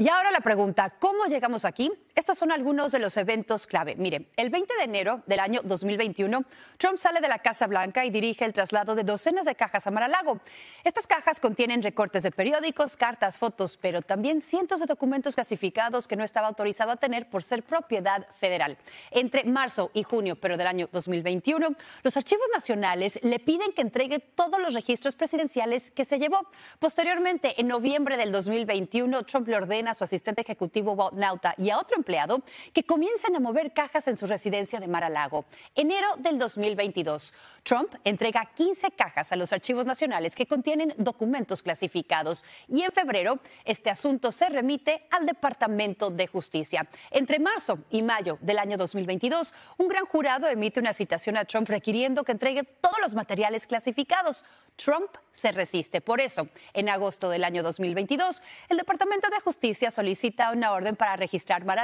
Y ahora la pregunta, ¿cómo llegamos aquí? Estos son algunos de los eventos clave. Miren, el 20 de enero del año 2021, Trump sale de la Casa Blanca y dirige el traslado de docenas de cajas a Mar-a-Lago. Estas cajas contienen recortes de periódicos, cartas, fotos, pero también cientos de documentos clasificados que no estaba autorizado a tener por ser propiedad federal. Entre marzo y junio, pero del año 2021, los archivos nacionales le piden que entregue todos los registros presidenciales que se llevó. Posteriormente, en noviembre del 2021, Trump le ordena a su asistente ejecutivo Walt Nauta y a otro empleado que comiencen a mover cajas en su residencia de Mar a Lago. Enero del 2022, Trump entrega 15 cajas a los archivos nacionales que contienen documentos clasificados y en febrero este asunto se remite al Departamento de Justicia. Entre marzo y mayo del año 2022, un gran jurado emite una citación a Trump requiriendo que entregue todos los materiales clasificados. Trump se resiste. Por eso, en agosto del año 2022, el Departamento de Justicia solicita una orden para registrar mar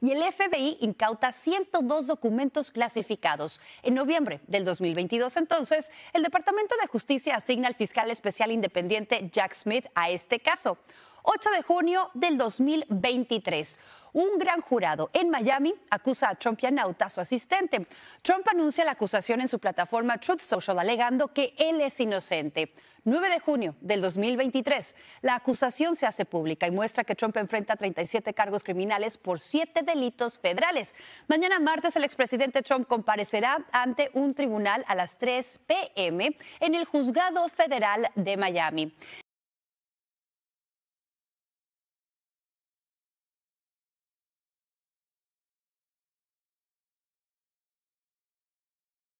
y el FBI incauta 102 documentos clasificados. En noviembre del 2022, entonces, el Departamento de Justicia asigna al fiscal especial independiente Jack Smith a este caso. 8 de junio del 2023. Un gran jurado en Miami acusa a Trump y a su asistente. Trump anuncia la acusación en su plataforma Truth Social, alegando que él es inocente. 9 de junio del 2023, la acusación se hace pública y muestra que Trump enfrenta 37 cargos criminales por siete delitos federales. Mañana martes, el expresidente Trump comparecerá ante un tribunal a las 3 p.m. en el Juzgado Federal de Miami.